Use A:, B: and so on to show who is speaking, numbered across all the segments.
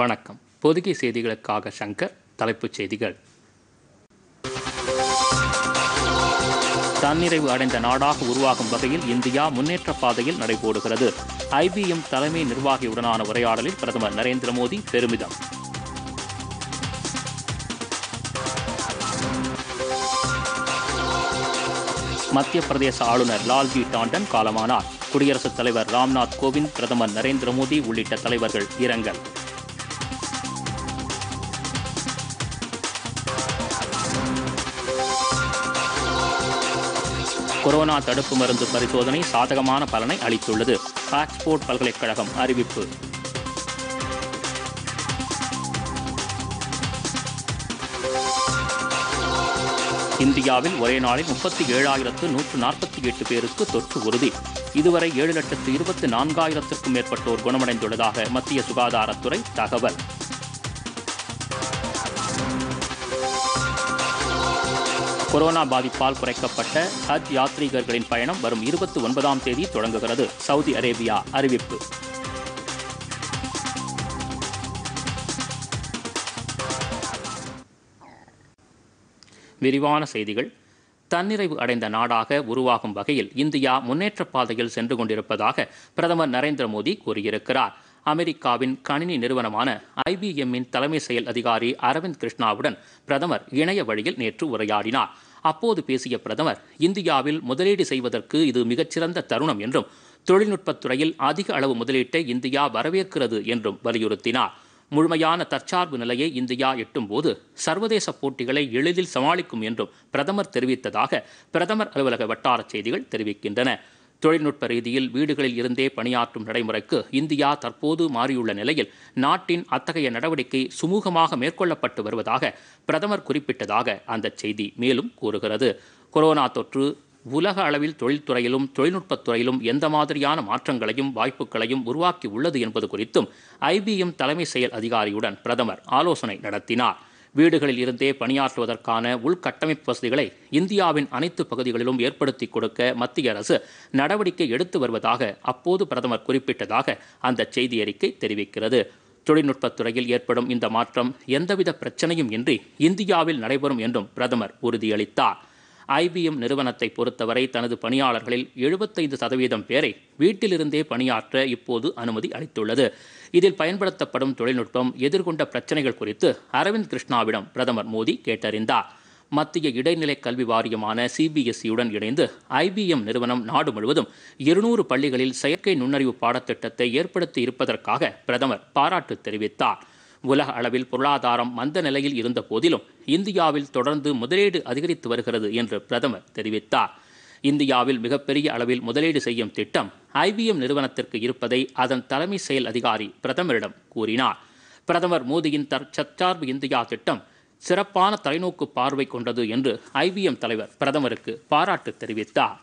A: வணக்கம் பொதுகை செய்திகளுக்காக சங்கர் தலைப்புச் செய்திகள் தன்னிறைவு அடைந்த நாடாக உருவாகும் வகையில் இந்தியா முன்னேற்ற பாதையில் நடைபோடுகிறது ஐபிஎம் தலைமை நிர்வாகியுடனான உரையாடலில் பிரதமர் நரேந்திர மோடி பெருமிதம் மத்திய பிரதேச ஆளுநர் லால்ஜி டாண்டன் காலமானார் குடியரசுத் தலைவர் ராம்நாத் கோவிந்த் பிரதமர் நரேந்திர மோடி உள்ளிட்ட தலைவர்கள் இரங்கல் கொரோனா தடுப்பு மருந்து பரிசோதனை சாதகமான பலனை அளித்துள்ளது ஆக்ஸ்போர்ட் பல்கலைக்கழகம் அறிவிப்பு இந்தியாவில் ஒரே நாளில் முப்பத்தி ஏழாயிரத்து நூற்று நாற்பத்தி எட்டு பேருக்கு தொற்று உறுதி இதுவரை ஏழு லட்சத்து இருபத்தி நான்காயிரத்திற்கும் மேற்பட்டோர் குணமடைந்துள்ளதாக மத்திய சுகாதாரத்துறை தகவல் கொரோனா பாதிப்பால் குறைக்கப்பட்ட ஹஜ் யாத்ரீகர்களின் பயணம் வரும் இருபத்தி ஒன்பதாம் தேதி தொடங்குகிறது சவுதி அரேபியா அறிவிப்பு விரிவான செய்திகள் தன்னிறைவு அடைந்த நாடாக உருவாகும் வகையில் இந்தியா முன்னேற்ற பாதையில் சென்று கொண்டிருப்பதாக பிரதமர் நரேந்திர மோடி கூறியிருக்கிறார் அமெரிக்காவின் கணினி நிறுவனமான ஐபிஎம்மின் தலைமை செயல் அதிகாரி அரவிந்த் கிருஷ்ணாவுடன் பிரதமர் இணைய வழியில் நேற்று உரையாடினார் அப்போது பேசிய பிரதமர் இந்தியாவில் முதலீடு செய்வதற்கு இது மிகச்சிறந்த தருணம் என்றும் தொழில்நுட்பத்துறையில் அதிக அளவு முதலீட்டை இந்தியா வரவேற்கிறது என்றும் வலியுறுத்தினார் முழுமையான தற்சார்பு நிலையை இந்தியா எட்டும் போது சர்வதேச போட்டிகளை எளிதில் சமாளிக்கும் என்றும் பிரதமர் தெரிவித்ததாக பிரதமர் அலுவலக வட்டார செய்திகள் தெரிவிக்கின்றன தொழில்நுட்ப ரீதியில் வீடுகளில் இருந்தே பணியாற்றும் நடைமுறைக்கு இந்தியா தற்போது மாறியுள்ள நிலையில் நாட்டின் அத்தகைய நடவடிக்கை சுமூகமாக மேற்கொள்ளப்பட்டு வருவதாக பிரதமர் குறிப்பிட்டதாக அந்த செய்தி மேலும் கூறுகிறது கொரோனா தொற்று உலக அளவில் தொழில்துறையிலும் தொழில்நுட்பத்துறையிலும் எந்த மாதிரியான மாற்றங்களையும் வாய்ப்புகளையும் உருவாக்கி உள்ளது என்பது குறித்தும் ஐபிஎம் தலைமை செயல் அதிகாரியுடன் பிரதமர் ஆலோசனை நடத்தினார் வீடுகளில் இருந்தே பணியாற்றுவதற்கான உள்கட்டமைப்பு வசதிகளை இந்தியாவின் அனைத்து பகுதிகளிலும் ஏற்படுத்தி கொடுக்க மத்திய அரசு நடவடிக்கை எடுத்து வருவதாக அப்போது பிரதமர் குறிப்பிட்டதாக அந்த செய்தி அறிக்கை தெரிவிக்கிறது தொழில்நுட்பத்துறையில் ஏற்படும் இந்த மாற்றம் எந்தவித பிரச்சனையும் இன்றி இந்தியாவில் நடைபெறும் என்றும் பிரதமர் உறுதியளித்தார் ஐபிஎம் நிறுவனத்தை பொறுத்தவரை தனது பணியாளர்களில் எழுபத்தைந்து சதவீதம் பேரை வீட்டிலிருந்தே பணியாற்ற இப்போது அனுமதி அளித்துள்ளது இதில் பயன்படுத்தப்படும் தொழில்நுட்பம் எதிர்கொண்ட பிரச்சனைகள் குறித்து அரவிந்த் கிருஷ்ணாவிடம் பிரதமர் மோடி கேட்டறிந்தார் மத்திய இடைநிலை கல்வி வாரியமான சிபிஎஸ்இயுடன் இணைந்து ஐபிஎம் நிறுவனம் நாடு முழுவதும் இருநூறு பள்ளிகளில் செயற்கை நுண்ணறிவு பாடத்திட்டத்தை ஏற்படுத்தி இருப்பதற்காக பிரதமர் பாராட்டு தெரிவித்தார் உலக அளவில் பொருளாதாரம் மந்த நிலையில் இருந்த போதிலும் இந்தியாவில் தொடர்ந்து முதலீடு அதிகரித்து வருகிறது என்று பிரதமர் தெரிவித்தார் இந்தியாவில் மிகப்பெரிய அளவில் முதலீடு செய்யும் திட்டம் ஐபிஎம் நிறுவனத்திற்கு இருப்பதை அதன் தலைமை செயல் அதிகாரி பிரதமரிடம் கூறினார் பிரதமர் மோடியின் தற்சார்பு இந்தியா திட்டம் சிறப்பான தொலைநோக்கு பார்வை கொண்டது என்று ஐபிஎம் தலைவர் பிரதமருக்கு பாராட்டு தெரிவித்தார்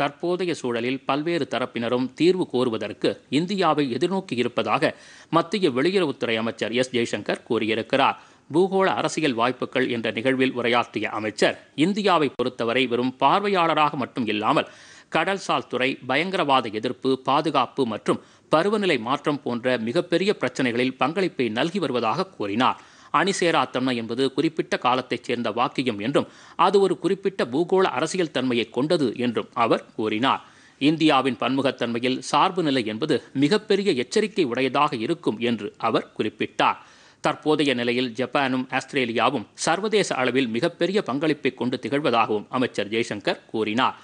A: தற்போதைய சூழலில் பல்வேறு தரப்பினரும் தீர்வு கோருவதற்கு இந்தியாவை எதிர்நோக்கி இருப்பதாக மத்திய வெளியுறவுத்துறை அமைச்சர் எஸ் ஜெய்சங்கர் கூறியிருக்கிறார் பூகோள அரசியல் வாய்ப்புகள் என்ற நிகழ்வில் உரையாற்றிய அமைச்சர் இந்தியாவை பொறுத்தவரை வெறும் பார்வையாளராக மட்டும் இல்லாமல் கடல்சால் துறை பயங்கரவாத எதிர்ப்பு பாதுகாப்பு மற்றும் பருவநிலை மாற்றம் போன்ற மிகப்பெரிய பிரச்சனைகளில் பங்களிப்பை நல்கி வருவதாக கூறினார் அணிசேரா தன்மை என்பது குறிப்பிட்ட காலத்தைச் சேர்ந்த வாக்கியம் என்றும் அது ஒரு குறிப்பிட்ட பூகோள அரசியல் தன்மையை கொண்டது என்றும் அவர் கூறினார் இந்தியாவின் பன்முகத்தன்மையில் சார்பு நிலை என்பது மிகப்பெரிய எச்சரிக்கை உடையதாக இருக்கும் என்று அவர் குறிப்பிட்டார் தற்போதைய நிலையில் ஜப்பானும் ஆஸ்திரேலியாவும் சர்வதேச அளவில் மிகப்பெரிய பங்களிப்பை கொண்டு திகழ்வதாகவும் அமைச்சர் ஜெய்சங்கர் கூறினார்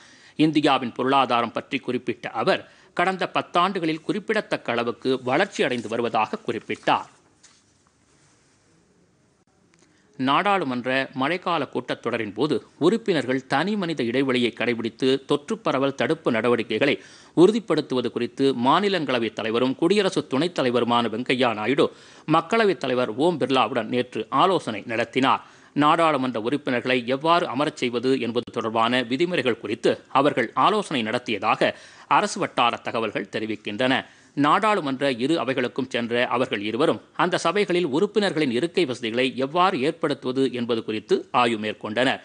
A: இந்தியாவின் பொருளாதாரம் பற்றி குறிப்பிட்ட அவர் கடந்த பத்தாண்டுகளில் குறிப்பிடத்தக்க அளவுக்கு வளர்ச்சி அடைந்து வருவதாக குறிப்பிட்டார் நாடாளுமன்ற மழைக்கால கூட்டத்தொடரின் போது உறுப்பினர்கள் தனி மனித இடைவெளியை கடைபிடித்து தொற்று பரவல் தடுப்பு நடவடிக்கைகளை உறுதிப்படுத்துவது குறித்து மாநிலங்களவைத் தலைவரும் குடியரசு துணைத் தலைவருமான வெங்கையா நாயுடு மக்களவைத் தலைவர் ஓம் பிர்லாவுடன் நேற்று ஆலோசனை நடத்தினார் நாடாளுமன்ற உறுப்பினர்களை எவ்வாறு அமரச் செய்வது என்பது தொடர்பான விதிமுறைகள் குறித்து அவர்கள் ஆலோசனை நடத்தியதாக அரசு வட்டார தகவல்கள் தெரிவிக்கின்றன நாடாளுமன்ற இரு அவைகளுக்கும் சென்ற அவர்கள் இருவரும் அந்த சபைகளில் உறுப்பினர்களின் இருக்கை வசதிகளை எவ்வாறு ஏற்படுத்துவது என்பது குறித்து ஆய்வு மேற்கொண்டனர்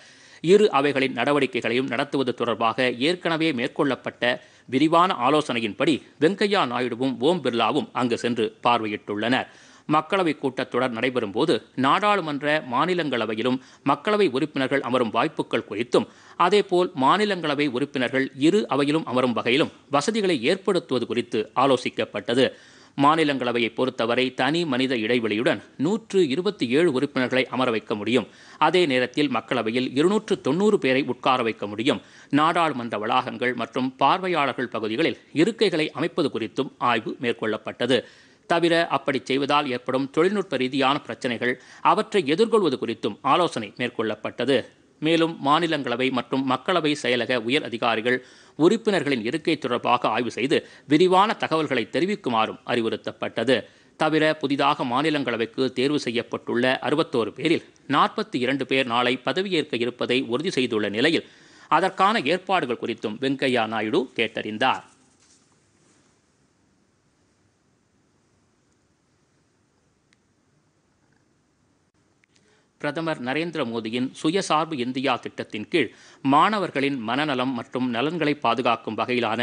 A: இரு அவைகளின் நடவடிக்கைகளையும் நடத்துவது தொடர்பாக ஏற்கனவே மேற்கொள்ளப்பட்ட விரிவான ஆலோசனையின்படி வெங்கையா நாயுடுவும் ஓம் பிர்லாவும் அங்கு சென்று பார்வையிட்டுள்ளனர் மக்களவை கூட்டத்தொடர் நடைபெறும்போது நாடாளுமன்ற மாநிலங்களவையிலும் மக்களவை உறுப்பினர்கள் அமரும் வாய்ப்புகள் குறித்தும் அதேபோல் மாநிலங்களவை உறுப்பினர்கள் இரு அவையிலும் அமரும் வகையிலும் வசதிகளை ஏற்படுத்துவது குறித்து ஆலோசிக்கப்பட்டது மாநிலங்களவையை பொறுத்தவரை தனி மனித இடைவெளியுடன் நூற்று இருபத்தி ஏழு உறுப்பினர்களை அமர வைக்க முடியும் அதே நேரத்தில் மக்களவையில் இருநூற்று தொன்னூறு பேரை உட்கார வைக்க முடியும் நாடாளுமன்ற வளாகங்கள் மற்றும் பார்வையாளர்கள் பகுதிகளில் இருக்கைகளை அமைப்பது குறித்தும் ஆய்வு மேற்கொள்ளப்பட்டது தவிர அப்படி செய்வதால் ஏற்படும் தொழில்நுட்ப ரீதியான பிரச்சனைகள் அவற்றை எதிர்கொள்வது குறித்தும் ஆலோசனை மேற்கொள்ளப்பட்டது மேலும் மாநிலங்களவை மற்றும் மக்களவை செயலக உயர் அதிகாரிகள் உறுப்பினர்களின் இருக்கை தொடர்பாக ஆய்வு செய்து விரிவான தகவல்களை தெரிவிக்குமாறும் அறிவுறுத்தப்பட்டது தவிர புதிதாக மாநிலங்களவைக்கு தேர்வு செய்யப்பட்டுள்ள அறுபத்தோரு பேரில் நாற்பத்தி இரண்டு பேர் நாளை பதவியேற்க இருப்பதை உறுதி செய்துள்ள நிலையில் அதற்கான ஏற்பாடுகள் குறித்தும் வெங்கையா நாயுடு கேட்டறிந்தார் பிரதமர் நரேந்திர மோடியின் சுயசார்பு இந்தியா திட்டத்தின் கீழ் மாணவர்களின் மனநலம் மற்றும் நலன்களை பாதுகாக்கும் வகையிலான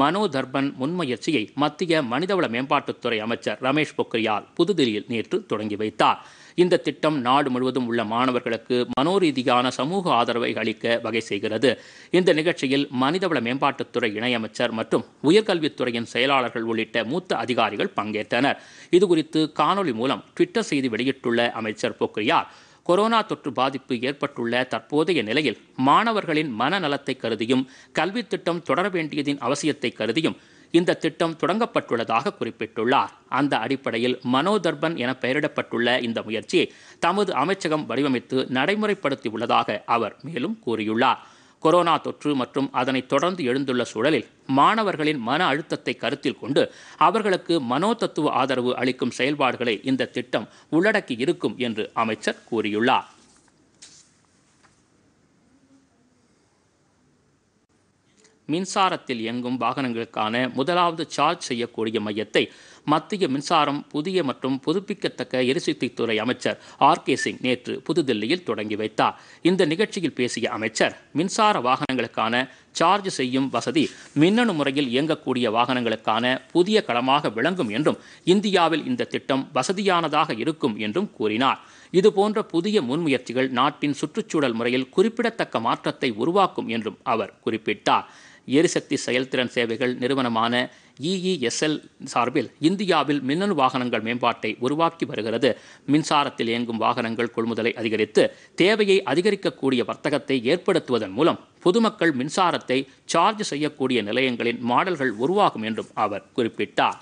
A: மனோதர்பன் முன்முயற்சியை மத்திய மனிதவள மேம்பாட்டுத்துறை அமைச்சர் ரமேஷ் பொக்ரியால் புதுதில்லியில் நேற்று தொடங்கி வைத்தார் இந்த திட்டம் நாடு முழுவதும் உள்ள மாணவர்களுக்கு மனோரீதியான சமூக ஆதரவை அளிக்க வகை செய்கிறது இந்த நிகழ்ச்சியில் மனிதவள மேம்பாட்டுத்துறை இணையமைச்சர் மற்றும் உயர்கல்வித்துறையின் செயலாளர்கள் உள்ளிட்ட மூத்த அதிகாரிகள் பங்கேற்றனர் இதுகுறித்து காணொலி மூலம் ட்விட்டர் செய்தி வெளியிட்டுள்ள அமைச்சர் பொக்ரியால் கொரோனா தொற்று பாதிப்பு ஏற்பட்டுள்ள தற்போதைய நிலையில் மாணவர்களின் மனநலத்தை கருதியும் கல்வி திட்டம் தொடர வேண்டியதின் அவசியத்தை கருதியும் இந்த திட்டம் தொடங்கப்பட்டுள்ளதாக குறிப்பிட்டுள்ளார் அந்த அடிப்படையில் மனோதர்பன் என பெயரிடப்பட்டுள்ள இந்த முயற்சியை தமது அமைச்சகம் வடிவமைத்து நடைமுறைப்படுத்தியுள்ளதாக அவர் மேலும் கூறியுள்ளார் கொரோனா தொற்று மற்றும் அதனை தொடர்ந்து எழுந்துள்ள சூழலில் மாணவர்களின் மன அழுத்தத்தை கருத்தில் கொண்டு அவர்களுக்கு மனோதத்துவ ஆதரவு அளிக்கும் செயல்பாடுகளை இந்த திட்டம் உள்ளடக்கி இருக்கும் என்று அமைச்சர் கூறியுள்ளார் மின்சாரத்தில் இயங்கும் வாகனங்களுக்கான முதலாவது சார்ஜ் செய்யக்கூடிய மையத்தை மத்திய மின்சாரம் புதிய மற்றும் புதுப்பிக்கத்தக்க எரிசக்தித்துறை அமைச்சர் ஆர் கே சிங் நேற்று புதுதில்லியில் தொடங்கி வைத்தார் இந்த நிகழ்ச்சியில் பேசிய அமைச்சர் மின்சார வாகனங்களுக்கான சார்ஜ் செய்யும் வசதி மின்னணு முறையில் இயங்கக்கூடிய வாகனங்களுக்கான புதிய களமாக விளங்கும் என்றும் இந்தியாவில் இந்த திட்டம் வசதியானதாக இருக்கும் என்றும் கூறினார் இதுபோன்ற புதிய முன்முயற்சிகள் நாட்டின் சுற்றுச்சூழல் முறையில் குறிப்பிடத்தக்க மாற்றத்தை உருவாக்கும் என்றும் அவர் குறிப்பிட்டார் எரிசக்தி செயல்திறன் சேவைகள் நிறுவனமான இஇஎஸ்எல் சார்பில் இந்தியாவில் மின்னணு வாகனங்கள் மேம்பாட்டை உருவாக்கி வருகிறது மின்சாரத்தில் இயங்கும் வாகனங்கள் கொள்முதலை அதிகரித்து தேவையை அதிகரிக்கக்கூடிய வர்த்தகத்தை ஏற்படுத்துவதன் மூலம் பொதுமக்கள் மின்சாரத்தை சார்ஜ் செய்யக்கூடிய நிலையங்களின் மாடல்கள் உருவாகும் என்றும் அவர் குறிப்பிட்டார்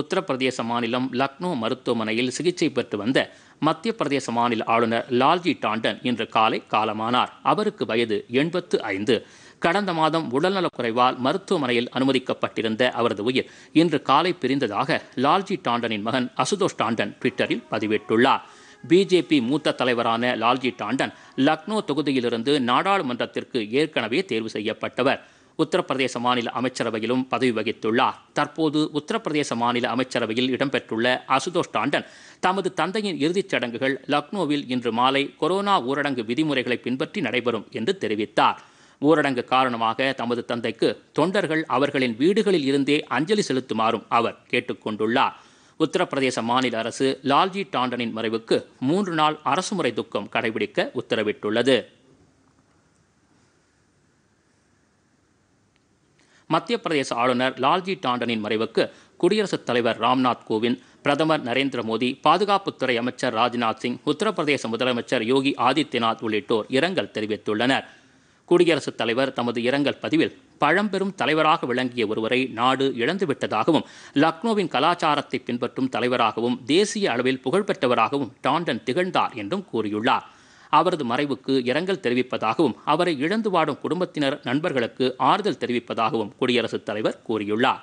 A: உத்தரப்பிரதேச மாநிலம் லக்னோ மருத்துவமனையில் சிகிச்சை பெற்று வந்த மத்திய பிரதேச மாநில ஆளுநர் லால்ஜி டாண்டன் இன்று காலை காலமானார் அவருக்கு வயது எண்பத்து ஐந்து கடந்த மாதம் உடல்நலக்குறைவால் மருத்துவமனையில் அனுமதிக்கப்பட்டிருந்த அவரது உயிர் இன்று காலை பிரிந்ததாக லால்ஜி டாண்டனின் மகன் அசுதோஷ் டாண்டன் ட்விட்டரில் பதிவிட்டுள்ளார் பிஜேபி மூத்த தலைவரான லால்ஜி டாண்டன் லக்னோ தொகுதியிலிருந்து நாடாளுமன்றத்திற்கு ஏற்கனவே தேர்வு செய்யப்பட்டவர் உத்தரப்பிரதேச மாநில அமைச்சரவையிலும் பதவி வகித்துள்ளார் தற்போது உத்தரப்பிரதேச மாநில அமைச்சரவையில் இடம்பெற்றுள்ள அசுதோஷ் டாண்டன் தமது தந்தையின் இறுதிச் சடங்குகள் லக்னோவில் இன்று மாலை கொரோனா ஊரடங்கு விதிமுறைகளை பின்பற்றி நடைபெறும் என்று தெரிவித்தார் ஊரடங்கு காரணமாக தமது தந்தைக்கு தொண்டர்கள் அவர்களின் வீடுகளில் இருந்தே அஞ்சலி செலுத்துமாறும் அவர் கேட்டுக்கொண்டுள்ளார் உத்தரப்பிரதேச மாநில அரசு லால்ஜி டாண்டனின் மறைவுக்கு மூன்று நாள் அரசுமுறை துக்கம் கடைபிடிக்க உத்தரவிட்டுள்ளது மத்திய பிரதேச ஆளுநர் லால்ஜி டாண்டனின் மறைவுக்கு குடியரசுத் தலைவர் ராம்நாத் கோவிந்த் பிரதமர் நரேந்திர மோடி பாதுகாப்புத்துறை அமைச்சர் ராஜ்நாத் சிங் உத்தரப்பிரதேச முதலமைச்சர் யோகி ஆதித்யநாத் உள்ளிட்டோர் இரங்கல் தெரிவித்துள்ளனர் குடியரசுத் தலைவர் தமது இரங்கல் பதிவில் பழம்பெரும் தலைவராக விளங்கிய ஒருவரை நாடு இழந்துவிட்டதாகவும் லக்னோவின் கலாச்சாரத்தை பின்பற்றும் தலைவராகவும் தேசிய அளவில் புகழ்பெற்றவராகவும் டாண்டன் திகழ்ந்தார் என்றும் கூறியுள்ளார் அவரது மறைவுக்கு இரங்கல் தெரிவிப்பதாகவும் அவரை இழந்து வாடும் குடும்பத்தினர் நண்பர்களுக்கு ஆறுதல் தெரிவிப்பதாகவும் குடியரசுத் தலைவர் கூறியுள்ளார்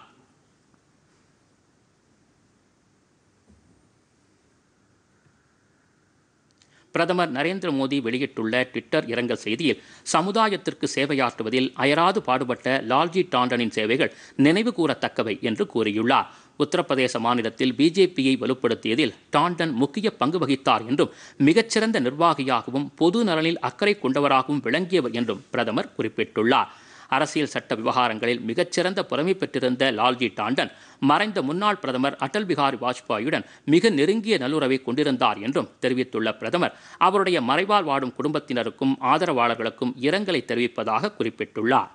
A: பிரதமர் நரேந்திர மோடி வெளியிட்டுள்ள ட்விட்டர் இரங்கல் செய்தியில் சமுதாயத்திற்கு சேவையாற்றுவதில் அயராது பாடுபட்ட லால்ஜி டாண்டனின் சேவைகள் நினைவு கூறத்தக்கவை என்று கூறியுள்ளார் உத்தரப்பிரதேச மாநிலத்தில் பிஜேபியை வலுப்படுத்தியதில் டாண்டன் முக்கிய பங்கு வகித்தார் என்றும் மிகச்சிறந்த நிர்வாகியாகவும் பொது நலனில் அக்கறை கொண்டவராகவும் விளங்கியவர் என்றும் பிரதமர் குறிப்பிட்டுள்ளார் அரசியல் சட்ட விவகாரங்களில் மிகச்சிறந்த புறமை பெற்றிருந்த லால்ஜி டாண்டன் மறைந்த முன்னாள் பிரதமர் அடல் பிகாரி வாஜ்பாயுடன் மிக நெருங்கிய நல்லுறவை கொண்டிருந்தார் என்றும் தெரிவித்துள்ள பிரதமர் அவருடைய மறைவால் வாடும் குடும்பத்தினருக்கும் ஆதரவாளர்களுக்கும் இரங்கலை தெரிவிப்பதாக குறிப்பிட்டுள்ளார்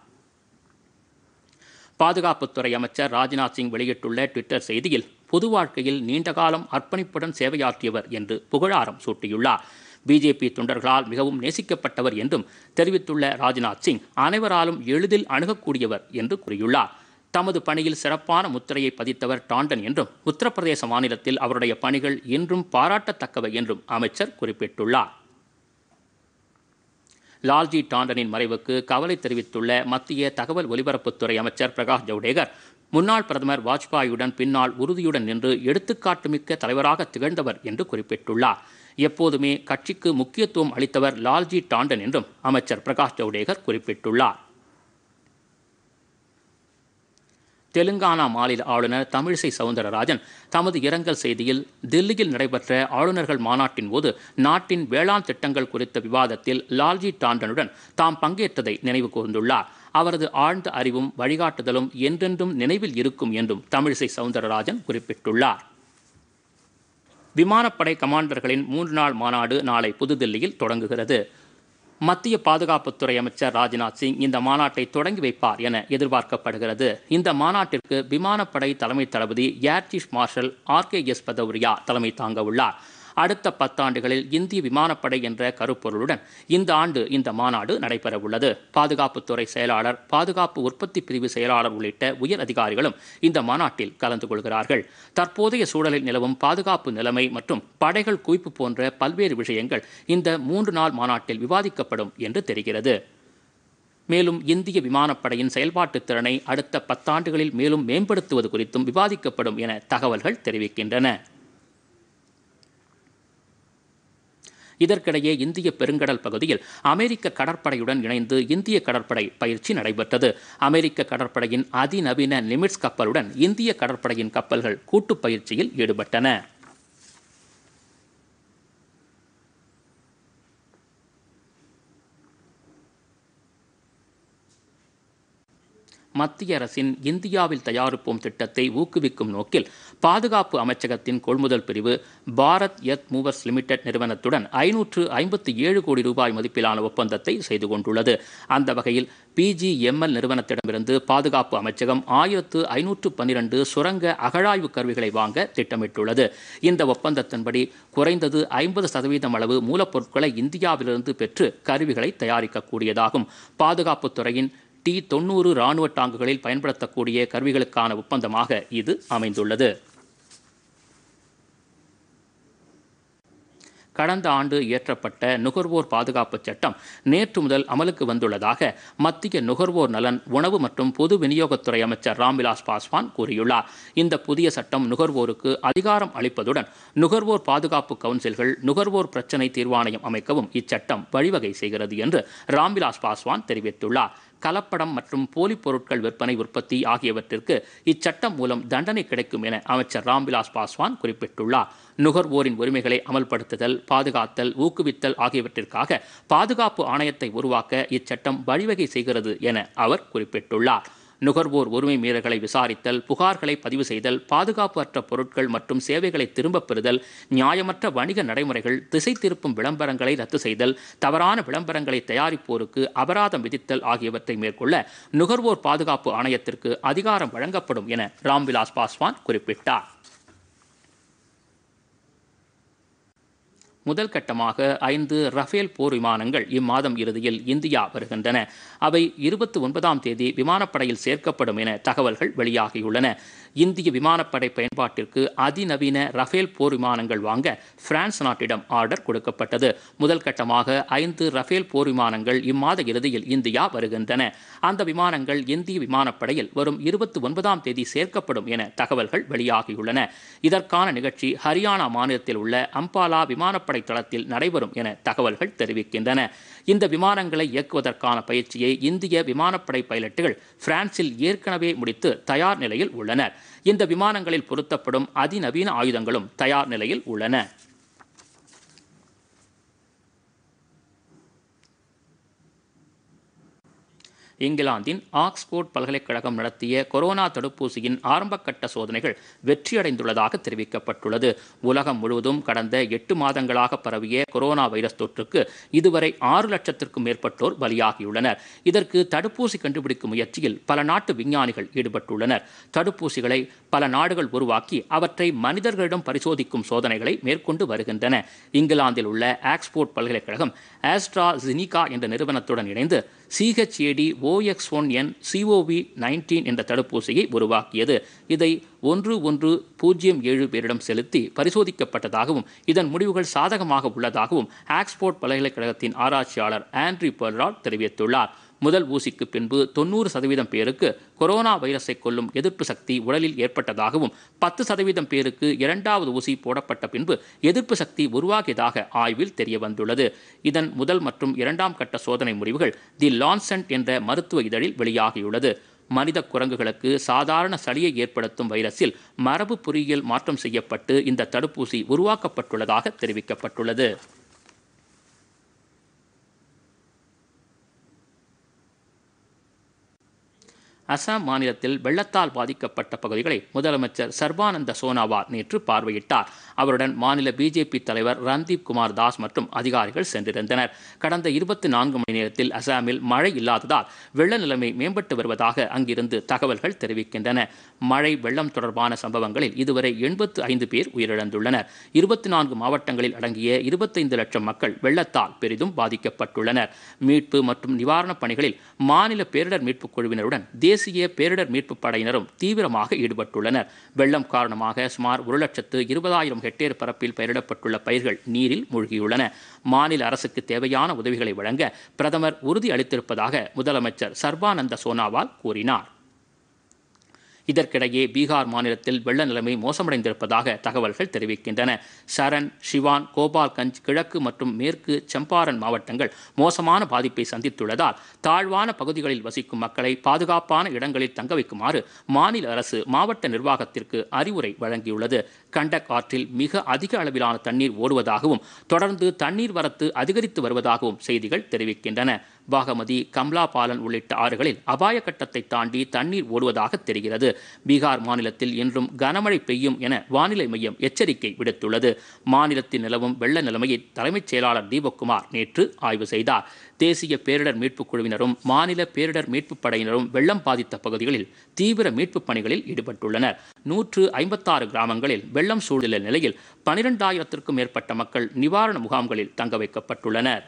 A: பாதுகாப்புத்துறை அமைச்சர் ராஜ்நாத் சிங் வெளியிட்டுள்ள ட்விட்டர் செய்தியில் பொது வாழ்க்கையில் நீண்டகாலம் அர்ப்பணிப்புடன் சேவையாற்றியவர் என்று புகழாரம் சூட்டியுள்ளார் பிஜேபி தொண்டர்களால் மிகவும் நேசிக்கப்பட்டவர் என்றும் தெரிவித்துள்ள ராஜ்நாத் சிங் அனைவராலும் எளிதில் அணுகக்கூடியவர் என்று கூறியுள்ளார் தமது பணியில் சிறப்பான முத்திரையை பதித்தவர் டாண்டன் என்றும் உத்தரப்பிரதேச மாநிலத்தில் அவருடைய பணிகள் இன்றும் பாராட்டத்தக்கவை என்றும் அமைச்சர் குறிப்பிட்டுள்ளார் லால்ஜி டாண்டனின் மறைவுக்கு கவலை தெரிவித்துள்ள மத்திய தகவல் ஒலிபரப்புத்துறை அமைச்சர் பிரகாஷ் ஜவடேகர் முன்னாள் பிரதமர் வாஜ்பாயுடன் பின்னால் உறுதியுடன் நின்று எடுத்துக்காட்டுமிக்க தலைவராக திகழ்ந்தவர் என்று குறிப்பிட்டுள்ளார் எப்போதுமே கட்சிக்கு முக்கியத்துவம் அளித்தவர் லால்ஜி டாண்டன் என்றும் அமைச்சர் பிரகாஷ் ஜவுடேகர் குறிப்பிட்டுள்ளார் தெலுங்கானா மாநில ஆளுநர் தமிழிசை சவுந்தரராஜன் தமது இரங்கல் செய்தியில் தில்லியில் நடைபெற்ற ஆளுநர்கள் மாநாட்டின் போது நாட்டின் வேளாண் திட்டங்கள் குறித்த விவாதத்தில் லால்ஜி டாண்டனுடன் தாம் பங்கேற்றதை நினைவு கூர்ந்துள்ளார் அவரது ஆழ்ந்த அறிவும் வழிகாட்டுதலும் என்றென்றும் நினைவில் இருக்கும் என்றும் தமிழிசை சவுந்தரராஜன் குறிப்பிட்டுள்ளார் விமானப்படை கமாண்டர்களின் மூன்று நாள் மாநாடு நாளை புதுதில்லியில் தொடங்குகிறது மத்திய பாதுகாப்புத்துறை அமைச்சர் ராஜ்நாத் சிங் இந்த மாநாட்டை தொடங்கி வைப்பார் என எதிர்பார்க்கப்படுகிறது இந்த மாநாட்டிற்கு விமானப்படை தலைமை தளபதி air chief marshal R K S Bhadauria தலைமை தாங்க உள்ளார் அடுத்த பத்தாண்டுகளில் இந்திய விமானப்படை என்ற கருப்பொருளுடன் இந்த ஆண்டு இந்த மாநாடு நடைபெறவுள்ளது பாதுகாப்புத்துறை செயலாளர் பாதுகாப்பு உற்பத்தி பிரிவு செயலாளர் உள்ளிட்ட உயர் அதிகாரிகளும் இந்த மாநாட்டில் கலந்து கொள்கிறார்கள் தற்போதைய சூழலில் நிலவும் பாதுகாப்பு நிலைமை மற்றும் படைகள் குவிப்பு போன்ற பல்வேறு விஷயங்கள் இந்த மூன்று நாள் மாநாட்டில் விவாதிக்கப்படும் என்று தெரிகிறது மேலும் இந்திய விமானப்படையின் செயல்பாட்டுத் திறனை அடுத்த பத்தாண்டுகளில் மேலும் மேம்படுத்துவது குறித்தும் விவாதிக்கப்படும் என தகவல்கள் தெரிவிக்கின்றன இதற்கிடையே இந்திய பெருங்கடல் பகுதியில் அமெரிக்க கடற்படையுடன் இணைந்து இந்திய கடற்படை பயிற்சி நடைபெற்றது அமெரிக்க கடற்படையின் அதிநவீன நிமிட்ஸ் கப்பலுடன் இந்திய கடற்படையின் கப்பல்கள் கூட்டு பயிற்சியில் ஈடுபட்டன மத்திய அரசின் இந்தியாவில் தயாரிப்போம் திட்டத்தை ஊக்குவிக்கும் நோக்கில் பாதுகாப்பு அமைச்சகத்தின் கொள்முதல் பிரிவு பாரத் எத் மூவர்ஸ் லிமிடெட் நிறுவனத்துடன் ஐநூற்று ஐம்பத்தி ஏழு கோடி ரூபாய் மதிப்பிலான ஒப்பந்தத்தை செய்து கொண்டுள்ளது அந்த வகையில் பிஜிஎம்எல் நிறுவனத்திடமிருந்து பாதுகாப்பு அமைச்சகம் ஆயிரத்து ஐநூற்று பன்னிரண்டு சுரங்க அகழாய்வு கருவிகளை வாங்க திட்டமிட்டுள்ளது இந்த ஒப்பந்தத்தின்படி குறைந்தது ஐம்பது சதவீதம் அளவு மூலப்பொருட்களை இந்தியாவிலிருந்து பெற்று கருவிகளை தயாரிக்கக்கூடியதாகும் பாதுகாப்புத்துறையின் டி தொன்னூறு இராணுவ டாங்குகளில் பயன்படுத்தக்கூடிய கருவிகளுக்கான ஒப்பந்தமாக இது அமைந்துள்ளது கடந்த ஆண்டு இயற்றப்பட்ட நுகர்வோர் பாதுகாப்பு சட்டம் நேற்று முதல் அமலுக்கு வந்துள்ளதாக மத்திய நுகர்வோர் நலன் உணவு மற்றும் பொது விநியோகத்துறை அமைச்சர் ராம்விலாஸ் பாஸ்வான் கூறியுள்ளார் இந்த புதிய சட்டம் நுகர்வோருக்கு அதிகாரம் அளிப்பதுடன் நுகர்வோர் பாதுகாப்பு கவுன்சில்கள் நுகர்வோர் பிரச்சினை தீர்வாணையம் அமைக்கவும் இச்சட்டம் வழிவகை செய்கிறது என்று ராம்விலாஸ் பாஸ்வான் தெரிவித்துள்ளார் கலப்படம் மற்றும் போலி பொருட்கள் விற்பனை உற்பத்தி ஆகியவற்றிற்கு இச்சட்டம் மூலம் தண்டனை கிடைக்கும் என அமைச்சர் ராம்விலாஸ் பாஸ்வான் குறிப்பிட்டுள்ளார் நுகர்வோரின் உரிமைகளை அமல்படுத்துதல் பாதுகாத்தல் ஊக்குவித்தல் ஆகியவற்றிற்காக பாதுகாப்பு ஆணையத்தை உருவாக்க இச்சட்டம் வழிவகை செய்கிறது என அவர் குறிப்பிட்டுள்ளார் நுகர்வோர் உரிமை மீறல்களை விசாரித்தல் புகார்களை பதிவு செய்தல் பாதுகாப்பு அற்ற பொருட்கள் மற்றும் சேவைகளை திரும்பப் பெறுதல் நியாயமற்ற வணிக நடைமுறைகள் திசை திருப்பும் விளம்பரங்களை ரத்து செய்தல் தவறான விளம்பரங்களை தயாரிப்போருக்கு அபராதம் விதித்தல் ஆகியவற்றை மேற்கொள்ள நுகர்வோர் பாதுகாப்பு ஆணையத்திற்கு அதிகாரம் வழங்கப்படும் என ராம்விலாஸ் பாஸ்வான் குறிப்பிட்டார் முதல் கட்டமாக ஐந்து ரஃபேல் போர் விமானங்கள் இம்மாதம் இறுதியில் இந்தியா வருகின்றன அவை இருபத்தி ஒன்பதாம் தேதி விமானப்படையில் சேர்க்கப்படும் என தகவல்கள் வெளியாகியுள்ளன இந்திய விமானப்படை பயன்பாட்டிற்கு அதிநவீன ரஃபேல் போர் விமானங்கள் வாங்க பிரான்ஸ் நாட்டிடம் ஆர்டர் கொடுக்கப்பட்டது முதல் கட்டமாக ஐந்து ரஃபேல் போர் விமானங்கள் இம்மாத இறுதியில் இந்தியா வருகின்றன அந்த விமானங்கள் இந்திய விமானப்படையில் வரும் இருபத்தி ஒன்பதாம் தேதி சேர்க்கப்படும் என தகவல்கள் வெளியாகியுள்ளன இதற்கான நிகழ்ச்சி ஹரியானா மாநிலத்தில் உள்ள அம்பாலா விமானப்படை தளத்தில் நடைபெறும் என தகவல்கள் தெரிவிக்கின்றன இந்த விமானங்களை இயக்குவதற்கான பயிற்சியை இந்திய விமானப்படை பைலட்டுகள் பிரான்சில் ஏற்கனவே முடித்து தயார் நிலையில் உள்ளனர் இந்த விமானங்களில் பொருத்தப்படும் அதிநவீன ஆயுதங்களும் தயார் நிலையில் உள்ளன இங்கிலாந்தின் ஆக்ஸ்போர்ட் பல்கலைக்கழகம் நடத்திய கொரோனா தடுப்பூசியின் ஆரம்பக்கட்ட சோதனைகள் வெற்றியடைந்துள்ளதாக தெரிவிக்கப்பட்டுள்ளது உலகம் முழுவதும் கடந்த எட்டு மாதங்களாக பரவிய கொரோனா வைரஸ் தொற்றுக்கு இதுவரை ஆறு லட்சத்திற்கும் மேற்பட்டோர் பலியாகியுள்ளனர் இதற்கு தடுப்பூசி கண்டுபிடிக்கும் முயற்சியில் பல நாட்டு விஞ்ஞானிகள் ஈடுபட்டுள்ளனர் தடுப்பூசிகளை பல நாடுகள் உருவாக்கி அவற்றை மனிதர்களிடம் பரிசோதிக்கும் சோதனைகளை மேற்கொண்டு வருகின்றன இங்கிலாந்தில் உள்ள ஆக்ஸ்போர்ட் பல்கலைக்கழகம் ஆஸ்ட்ரா ஜினிகா என்ற நிறுவனத்துடன் இணைந்து ChAd Ox one n CoV nineteen என்ற தடுப்பூசியை உருவாக்கியது இதை ஒன்று ஒன்று பூஜ்ஜியம் ஏழு பேரிடம் செலுத்தி பரிசோதிக்கப்பட்டதாகவும் இதன் முடிவுகள் சாதகமாக உள்ளதாகவும் ஆக்ஸ்போர்ட் பல்கலைக்கழகத்தின் ஆராய்ச்சியாளர் ஆண்ட்ரி பெர்ராட் தெரிவித்துள்ளார் முதல் ஊசிக்கு பின்பு தொண்ணூறு சதவீதம் பேருக்கு கொரோனா வைரஸை கொள்ளும் எதிர்ப்பு சக்தி உடலில் ஏற்பட்டதாகவும் பத்து சதவீதம் பேருக்கு இரண்டாவது ஊசி போடப்பட்ட பின்பு எதிர்ப்பு சக்தி உருவாகியதாக ஆய்வில் தெரிய வந்துள்ளது இதன் முதல் மற்றும் இரண்டாம் கட்ட சோதனை முடிவுகள் தி லான்சன்ட் என்ற மருத்துவ இதழில் வெளியாகியுள்ளது மனித குரங்குகளுக்கு சாதாரண சளியை ஏற்படுத்தும் வைரஸில் மரபு பொறியியல் மாற்றம் செய்யப்பட்டு இந்த தடுப்பூசி உருவாக்கப்பட்டுள்ளதாக தெரிவிக்கப்பட்டுள்ளது அசாம் மாநிலத்தில் வெள்ளத்தால் பாதிக்கப்பட்ட பகுதிகளை முதலமைச்சர் சர்பானந்த சோனாவால் நேற்று பார்வையிட்டார் அவருடன் மாநில பிஜேபி தலைவர் ரன்தீப் குமார் தாஸ் மற்றும் அதிகாரிகள் சென்றிருந்தனர் கடந்த இருபத்தி நான்கு மணி நேரத்தில் அசாமில் மழை இல்லாததால் வெள்ள நிலைமை மேம்பட்டு வருவதாக அங்கிருந்து தகவல்கள் தெரிவிக்கின்றன மழை வெள்ளம் தொடர்பான சம்பவங்களில் இதுவரை எண்பத்து ஐந்து பேர் உயிரிழந்துள்ளனர் இருபத்தி நான்கு மாவட்டங்களில் அடங்கிய இருபத்தைந்து லட்சம் மக்கள் வெள்ளத்தால் பெரிதும் பாதிக்கப்பட்டுள்ளனர் மீட்பு மற்றும் நிவாரணப் பணிகளில் மாநில பேரிடர் மீட்புக் குழுவினருடன் தேசிய தேசிய பேரிடர் மீட்பு படையினரும் தீவிரமாக ஈடுபட்டுள்ளனர் வெள்ளம் காரணமாக சுமார் ஒரு லட்சத்து இருபதாயிரம் ஹெக்டேர் பரப்பில் பயிரிடப்பட்டுள்ள பயிர்கள் நீரில் மூழ்கியுள்ளன மாநில அரசுக்கு தேவையான உதவிகளை வழங்க பிரதமர் உறுதி அளித்திருப்பதாக முதலமைச்சர் சர்பானந்த சோனாவால் கூறினார் இதற்கிடையே பீகார் மாநிலத்தில் வெள்ள நிலைமை மோசமடைந்திருப்பதாக தகவல்கள் தெரிவிக்கின்றன சரண் ஷிவான் கோபால்கஞ்ச் கிழக்கு மற்றும் மேற்கு சம்பாரன் மாவட்டங்கள் மோசமான பாதிப்பை சந்தித்துள்ளதால் தாழ்வான பகுதிகளில் வசிக்கும் மக்களை பாதுகாப்பான இடங்களில் தங்க வைக்குமாறு மாநில அரசு மாவட்ட நிர்வாகத்திற்கு அறிவுரை வழங்கியுள்ளது கண்டக் ஆற்றில் மிக அதிக அளவிலான தண்ணீர் ஓடுவதாகவும் தொடர்ந்து தண்ணீர் வரத்து அதிகரித்து வருவதாகவும் செய்திகள் தெரிவிக்கின்றன பாகமதி கம்லா பாலன் உள்ளிட்ட ஆறுகளில் அபாய கட்டத்தை தாண்டி தண்ணீர் ஓடுவதாக தெரிகிறது பீகார் மாநிலத்தில் இன்றும் கனமழை பெய்யும் என வானிலை மையம் எச்சரிக்கை விடுத்துள்ளது மாநிலத்தில் நிலவும் வெள்ள நிலைமையை தலைமைச் செயலாளர் தீபக்குமார் நேற்று ஆய்வு செய்தார் தேசிய பேரிடர் மீட்புக் குழுவினரும் மாநில பேரிடர் மீட்புப் படையினரும் வெள்ளம் பாதித்த பகுதிகளில் தீவிர மீட்புப் பணிகளில் ஈடுபட்டுள்ளனர் நூற்று ஐம்பத்தாறு கிராமங்களில் வெள்ளம் சூழ்நிலை நிலையில் பனிரெண்டாயிரத்திற்கும் மேற்பட்ட மக்கள் நிவாரண முகாம்களில் தங்க வைக்கப்பட்டுள்ளனர்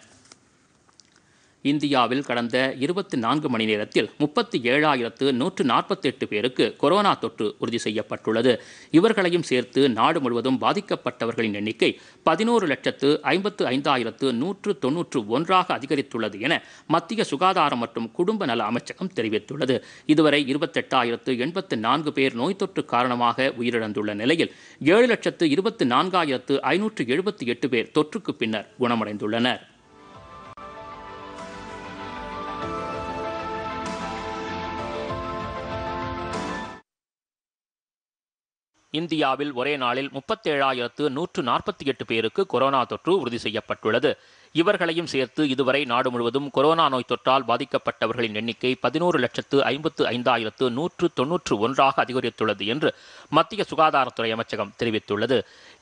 A: இந்தியாவில் கடந்த இருபத்தி நான்கு மணி நேரத்தில் முப்பத்தி ஏழாயிரத்து நூற்று நாற்பத்தெட்டு பேருக்கு கொரோனா தொற்று உறுதி செய்யப்பட்டுள்ளது இவர்களையும் சேர்த்து நாடு முழுவதும் பாதிக்கப்பட்டவர்களின் எண்ணிக்கை பதினோரு லட்சத்து ஐம்பத்து ஐந்தாயிரத்து நூற்று தொன்னூற்று ஒன்றாக அதிகரித்துள்ளது என மத்திய சுகாதாரம் மற்றும் குடும்ப நல அமைச்சகம் தெரிவித்துள்ளது இதுவரை இருபத்தெட்டாயிரத்து எண்பத்து நான்கு பேர் நோய் தொற்று காரணமாக உயிரிழந்துள்ள நிலையில் ஏழு லட்சத்து இருபத்தி நான்காயிரத்து ஐநூற்று எழுபத்தி எட்டு பேர் தொற்றுக்கு பின்னர் குணமடைந்துள்ளனர் இந்தியாவில் ஒரே நாளில் முப்பத்தேழாயிரத்து நூற்று நாற்பத்தி எட்டு பேருக்கு கொரோனா தொற்று உறுதி செய்யப்பட்டுள்ளது இவர்களையும் சேர்த்து இதுவரை நாடு முழுவதும் கொரோனா நோய் தொற்றால் பாதிக்கப்பட்டவர்களின் எண்ணிக்கை பதினோரு லட்சத்து ஐம்பத்து ஐந்தாயிரத்து நூற்று தொன்னூற்று ஒன்றாக அதிகரித்துள்ளது என்று மத்திய சுகாதாரத்துறை அமைச்சகம் தெரிவித்துள்ளது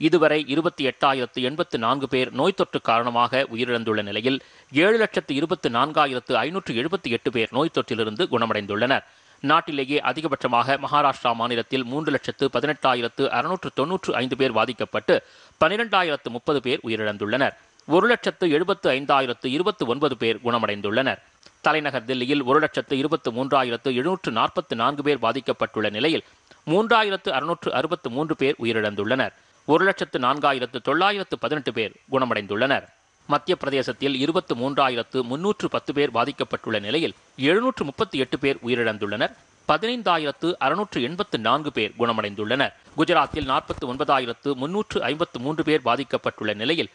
A: இதுவரை இருபத்தி எட்டாயிரத்து எண்பத்து நான்கு பேர் நோய் தொற்று காரணமாக உயிரிழந்துள்ள நிலையில் ஏழு லட்சத்து இருபத்து நான்காயிரத்து ஐநூற்று எழுபத்தி எட்டு பேர் நோய் தொற்றிலிருந்து குணமடைந்துள்ளனர் நாட்டிலேயே அதிகபட்சமாக மகாராஷ்டிரா மாநிலத்தில் மூன்று லட்சத்து பதினெட்டாயிரத்து அறுநூற்று தொன்னூற்று ஐந்து பேர் பாதிக்கப்பட்டு பனிரெண்டாயிரத்து முப்பது பேர் உயிரிழந்துள்ளனர் ஒரு லட்சத்து எழுபத்து ஐந்தாயிரத்து இருபத்து ஒன்பது பேர் குணமடைந்துள்ளனர் தலைநகர் தில்லியில் ஒரு லட்சத்து இருபத்து மூன்றாயிரத்து எழுநூற்று நாற்பத்து நான்கு பேர் பாதிக்கப்பட்டுள்ள நிலையில் மூன்றாயிரத்து அறுநூற்று அறுபத்து மூன்று பேர் உயிரிழந்துள்ளனர் ஒரு லட்சத்து நான்காயிரத்து தொள்ளாயிரத்து பதினெட்டு பேர் குணமடைந்துள்ளனர் மத்திய பிரதேசத்தில் இருபத்து மூன்றாயிரத்து முன்னூற்று பத்து பேர் பாதிக்கப்பட்டுள்ள நிலையில் எழுநூற்று முப்பத்தி எட்டு பேர் உயிரிழந்துள்ளனர் பதினைந்தாயிரத்து அறுநூற்று எண்பத்து நான்கு பேர் குணமடைந்துள்ளனர் குஜராத்தில் நாற்பத்தி ஒன்பதாயிரத்து முன்னூற்று ஐம்பத்து மூன்று பேர் பாதிக்கப்பட்டுள்ள நிலையில்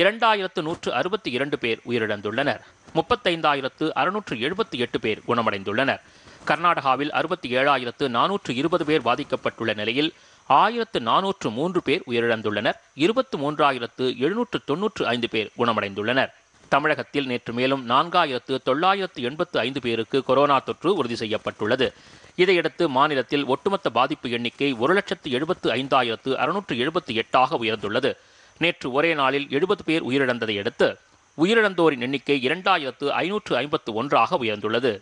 A: இரண்டாயிரத்து நூற்று அறுபத்தி இரண்டு பேர் உயிரிழந்துள்ளனர் முப்பத்தைந்தாயிரத்து அறுநூற்று எழுபத்தி எட்டு பேர் குணமடைந்துள்ளனர் கர்நாடகாவில் அறுபத்தி ஏழாயிரத்து நானூற்று இருபது பேர் பாதிக்கப்பட்டுள்ள நிலையில் ஆயிரத்து நானூற்று மூன்று பேர் உயிரிழந்துள்ளனர் இருபத்தி மூன்றாயிரத்து எழுநூற்று தொன்னூற்று ஐந்து பேர் குணமடைந்துள்ளனர் தமிழகத்தில் நேற்று மேலும் நான்காயிரத்து தொள்ளாயிரத்து எண்பத்து ஐந்து பேருக்கு கொரோனா தொற்று உறுதி செய்யப்பட்டுள்ளது இதையடுத்து மாநிலத்தில் ஒட்டுமொத்த பாதிப்பு எண்ணிக்கை ஒரு லட்சத்து எழுபத்து ஐந்தாயிரத்து அறுநூற்று எழுபத்தி எட்டாக உயர்ந்துள்ளது நேற்று ஒரே நாளில் எழுபது பேர் உயிரிழந்ததை அடுத்து உயிரிழந்தோரின் எண்ணிக்கை இரண்டாயிரத்து ஐநூற்று ஐம்பத்து ஒன்றாக உயர்ந்துள்ளது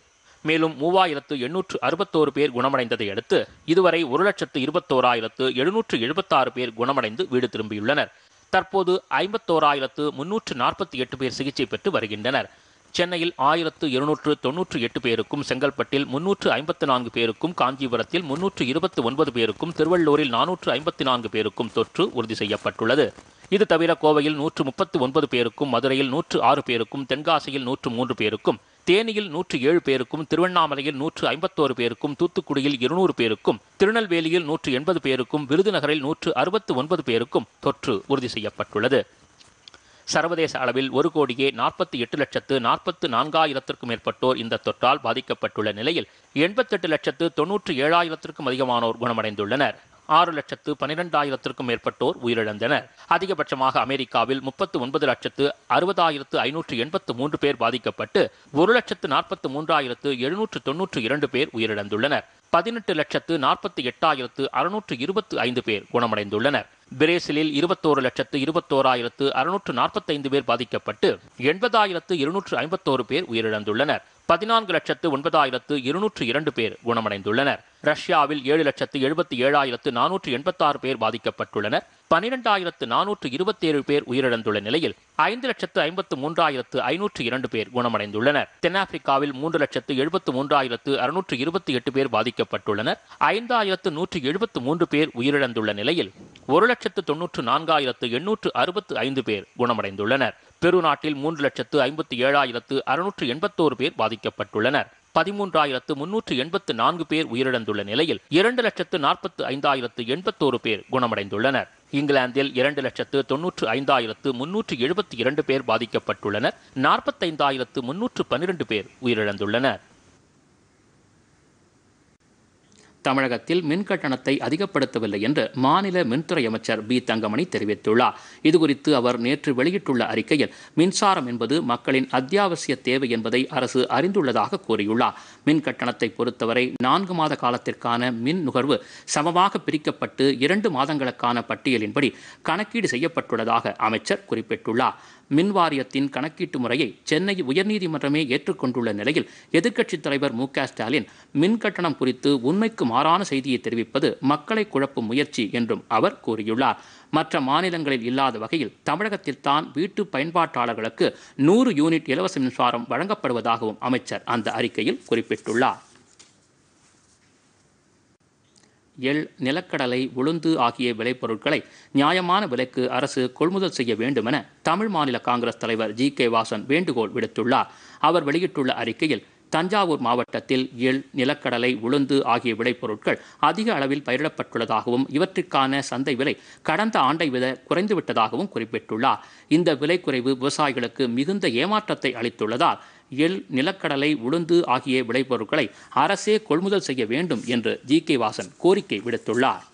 A: மேலும் மூவாயிரத்து எண்ணூற்று அறுபத்தோரு பேர் குணமடைந்ததை அடுத்து இதுவரை ஒரு லட்சத்து இருபத்தோராயிரத்து எழுநூற்று எழுபத்தாறு பேர் குணமடைந்து வீடு திரும்பியுள்ளனர் தற்போது ஐம்பத்தோராயிரத்து முன்னூற்று நாற்பத்தி எட்டு பேர் சிகிச்சை பெற்று வருகின்றனர் சென்னையில் ஆயிரத்து இருநூற்று தொன்னூற்று எட்டு பேருக்கும் செங்கல்பட்டில் முன்னூற்று ஐம்பத்து நான்கு பேருக்கும் காஞ்சிபுரத்தில் முன்னூற்று இருபத்தி ஒன்பது பேருக்கும் திருவள்ளூரில் நானூற்று ஐம்பத்தி நான்கு பேருக்கும் தொற்று உறுதி செய்யப்பட்டுள்ளது இது தவிர கோவையில் நூற்று முப்பத்து ஒன்பது பேருக்கும் மதுரையில் நூற்று ஆறு பேருக்கும் தென்காசியில் நூற்று மூன்று பேருக்கும் தேனியில் நூற்று ஏழு பேருக்கும் திருவண்ணாமலையில் நூற்று ஐம்பத்தோரு பேருக்கும் தூத்துக்குடியில் இருநூறு பேருக்கும் திருநெல்வேலியில் நூற்று எண்பது பேருக்கும் விருதுநகரில் நூற்று அறுபத்து ஒன்பது பேருக்கும் தொற்று உறுதி செய்யப்பட்டுள்ளது சர்வதேச அளவில் ஒரு கோடியே நாற்பத்தி எட்டு லட்சத்து நாற்பத்து நான்காயிரத்திற்கும் மேற்பட்டோர் இந்த தொற்றால் பாதிக்கப்பட்டுள்ள நிலையில் எண்பத்தெட்டு லட்சத்து தொன்னூற்று ஏழாயிரத்திற்கும் அதிகமானோர் குணமடைந்துள்ளனர் ஆறு லட்சத்து பனிரெண்டாயிரத்திற்கும் மேற்பட்டோர் உயிரிழந்தனர் அதிகபட்சமாக அமெரிக்காவில் முப்பத்து ஒன்பது லட்சத்து அறுபதாயிரத்து ஐநூற்று எண்பத்து மூன்று பேர் பாதிக்கப்பட்டு ஒரு லட்சத்து நாற்பத்து மூன்றாயிரத்து எழுநூற்று தொன்னூற்று இரண்டு பேர் உயிரிழந்துள்ளனர் பதினெட்டு லட்சத்து நாற்பத்தி எட்டாயிரத்து அறுநூற்று இருபத்து ஐந்து பேர் குணமடைந்துள்ளனர் பிரேசிலில் இருபத்தோரு லட்சத்து இருபத்தோராயிரத்து அறுநூற்று நாற்பத்தைந்து பேர் பாதிக்கப்பட்டு எண்பதாயிரத்து இருநூற்று ஐம்பத்தோரு பேர் உயிரிழந்துள்ளனர் பதினான்கு லட்சத்து ஒன்பதாயிரத்து இருநூற்று இரண்டு பேர் குணமடைந்துள்ளனர் ரஷ்யாவில் ஏழு லட்சத்து எழுபத்தி ஏழாயிரத்து நானூற்று எண்பத்தாறு பேர் பாதிக்கப்பட்டுள்ளனர் பனிரெண்டாயிரத்து நானூற்று இருபத்தேழு பேர் உயிரிழந்துள்ள நிலையில் ஐந்து லட்சத்து ஐம்பத்து மூன்றாயிரத்து ஐநூற்று இரண்டு பேர் குணமடைந்துள்ளனர் தென்னாப்பிரிக்காவில் மூன்று லட்சத்து எழுபத்து மூன்றாயிரத்து அறுநூற்று இருபத்தி எட்டு பேர் பாதிக்கப்பட்டுள்ளனர் ஐந்தாயிரத்து நூற்று எழுபத்து மூன்று பேர் உயிரிழந்துள்ள நிலையில் ஒரு லட்சத்து தொன்னூற்று நான்காயிரத்து எண்ணூற்று அறுபத்து ஐந்து பேர் குணமடைந்துள்ளனர் பெரு நாட்டில் மூன்று லட்சத்து ஐம்பத்தி ஏழாயிரத்து அறுநூற்று எண்பத்தோரு பேர் பாதிக்கப்பட்டுள்ளனர் பதிமூன்றாயிரத்து முன்னூற்று எண்பத்து நான்கு பேர் உயிரிழந்துள்ள நிலையில் இரண்டு லட்சத்து நாற்பத்து ஐந்தாயிரத்து எண்பத்தோரு பேர் குணமடைந்துள்ளனர் இங்கிலாந்தில் இரண்டு லட்சத்து தொன்னூற்று ஐந்தாயிரத்து முன்னூற்று எழுபத்தி இரண்டு பேர் பாதிக்கப்பட்டுள்ளனர் நாற்பத்தைந்தாயிரத்து முன்னூற்று பன்னிரண்டு பேர் உயிரிழந்துள்ளனர் தமிழகத்தில் மின்கட்டணத்தை அதிகப்படுத்தவில்லை என்று மாநில மின்துறை அமைச்சர் பி தங்கமணி தெரிவித்துள்ளார் இதுகுறித்து அவர் நேற்று வெளியிட்டுள்ள அறிக்கையில் மின்சாரம் என்பது மக்களின் அத்தியாவசிய தேவை என்பதை அரசு அறிந்துள்ளதாக கூறியுள்ளார் மின் கட்டணத்தை பொறுத்தவரை நான்கு மாத காலத்திற்கான மின் நுகர்வு சமமாக பிரிக்கப்பட்டு இரண்டு மாதங்களுக்கான பட்டியலின்படி கணக்கீடு செய்யப்பட்டுள்ளதாக அமைச்சர் குறிப்பிட்டுள்ளார் மின்வாரியத்தின் கணக்கீட்டு முறையை சென்னை உயர்நீதிமன்றமே ஏற்றுக்கொண்டுள்ள நிலையில் எதிர்க்கட்சித் தலைவர் மு ஸ்டாலின் மின் கட்டணம் குறித்து உண்மைக்கு மாறான செய்தியை தெரிவிப்பது மக்களை குழப்பும் முயற்சி என்றும் அவர் கூறியுள்ளார் மற்ற மாநிலங்களில் இல்லாத வகையில் தமிழகத்தில் தான் வீட்டு பயன்பாட்டாளர்களுக்கு நூறு யூனிட் இலவச மின்சாரம் வழங்கப்படுவதாகவும் அமைச்சர் அந்த அறிக்கையில் குறிப்பிட்டுள்ளார் எள் நிலக்கடலை உளுந்து ஆகிய விளைபொருட்களை நியாயமான விலைக்கு அரசு கொள்முதல் செய்ய வேண்டுமென தமிழ் மாநில காங்கிரஸ் தலைவர் ஜி கே வாசன் வேண்டுகோள் விடுத்துள்ளார் அவர் வெளியிட்டுள்ள அறிக்கையில் தஞ்சாவூர் மாவட்டத்தில் எள் நிலக்கடலை உளுந்து ஆகிய விளைபொருட்கள் அதிக அளவில் பயிரிடப்பட்டுள்ளதாகவும் இவற்றிற்கான சந்தை விலை கடந்த ஆண்டை விட குறைந்துவிட்டதாகவும் குறிப்பிட்டுள்ளார் இந்த விலை குறைவு விவசாயிகளுக்கு மிகுந்த ஏமாற்றத்தை அளித்துள்ளதால் எள் நிலக்கடலை உளுந்து ஆகிய விளைபொருட்களை அரசே கொள்முதல் செய்ய வேண்டும் என்று ஜி கே வாசன் கோரிக்கை விடுத்துள்ளார்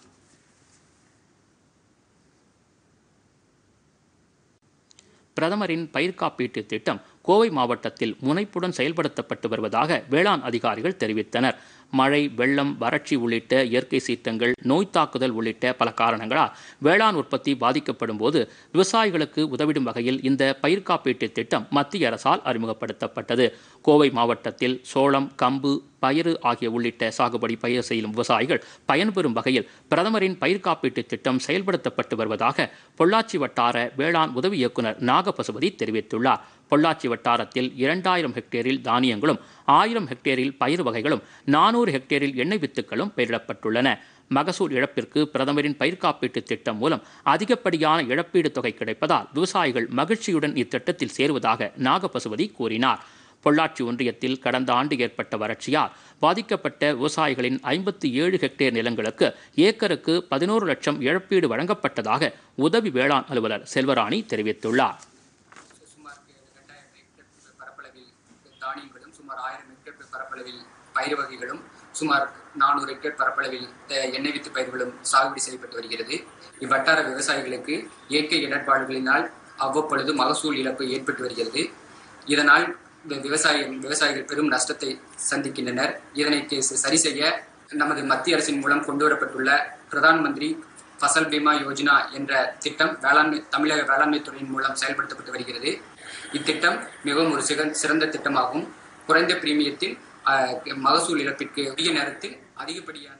A: பிரதமரின் பயிர்காப்பீட்டு திட்டம் கோவை மாவட்டத்தில் முனைப்புடன் செயல்படுத்தப்பட்டு வருவதாக வேளாண் அதிகாரிகள் தெரிவித்தனர் மழை வெள்ளம் வறட்சி உள்ளிட்ட இயற்கை சீற்றங்கள் நோய் தாக்குதல் உள்ளிட்ட பல காரணங்களால் வேளாண் உற்பத்தி பாதிக்கப்படும் போது விவசாயிகளுக்கு உதவிடும் வகையில் இந்த பயிர் காப்பீட்டு திட்டம் மத்திய அரசால் அறிமுகப்படுத்தப்பட்டது கோவை மாவட்டத்தில் சோளம் கம்பு பயிறு ஆகிய உள்ளிட்ட சாகுபடி பயிர் செய்யும் விவசாயிகள் பயன்பெறும் வகையில் பிரதமரின் பயிர் காப்பீட்டு திட்டம் செயல்படுத்தப்பட்டு வருவதாக பொள்ளாச்சி வட்டார வேளாண் உதவி இயக்குநர் நாகபசுபதி தெரிவித்துள்ளார் பொள்ளாச்சி வட்டாரத்தில் இரண்டாயிரம் ஹெக்டேரில் தானியங்களும் ஆயிரம் ஹெக்டேரில் பயிர் வகைகளும் நானூறு ஹெக்டேரில் எண்ணெய் வித்துக்களும் பெயரிடப்பட்டுள்ளன மகசூல் இழப்பிற்கு பிரதமரின் பயிர் காப்பீட்டுத் திட்டம் மூலம் அதிகப்படியான இழப்பீடு தொகை கிடைப்பதால் விவசாயிகள் மகிழ்ச்சியுடன் இத்திட்டத்தில் சேருவதாக நாகபசுபதி கூறினார் பொள்ளாச்சி ஒன்றியத்தில் கடந்த ஆண்டு ஏற்பட்ட வறட்சியால் பாதிக்கப்பட்ட விவசாயிகளின் ஐம்பத்தி ஏழு ஹெக்டேர் நிலங்களுக்கு ஏக்கருக்கு பதினோரு லட்சம் இழப்பீடு வழங்கப்பட்டதாக உதவி வேளாண் அலுவலர் செல்வராணி தெரிவித்துள்ளார் பயிர் வகைகளும் சுமார் நானூறு ஹெக்டேர் பரப்பளவில் எண்ணெய் வித்து பயிர்களும் சாகுபடி செய்யப்பட்டு வருகிறது இவ்வட்டார விவசாயிகளுக்கு இயற்கை இடர்பாடுகளினால் அவ்வப்பொழுது மகசூல் இழப்பு ஏற்பட்டு வருகிறது இதனால் விவசாய விவசாயிகள் பெரும் நஷ்டத்தை சந்திக்கின்றனர் இதனை சரி செய்ய நமது மத்திய அரசின் மூலம் கொண்டு வரப்பட்டுள்ள பிரதான் மந்திரி ஃபசல் பீமா யோஜனா என்ற திட்டம் வேளாண்மை தமிழக வேளாண்மை துறையின் மூலம் செயல்படுத்தப்பட்டு வருகிறது இத்திட்டம் மிகவும் ஒரு சிறந்த திட்டமாகும் குறைந்த பிரீமியத்தில் மகசூல் இழப்பிற்கு அதிக நேரத்தில் அதிகப்படியான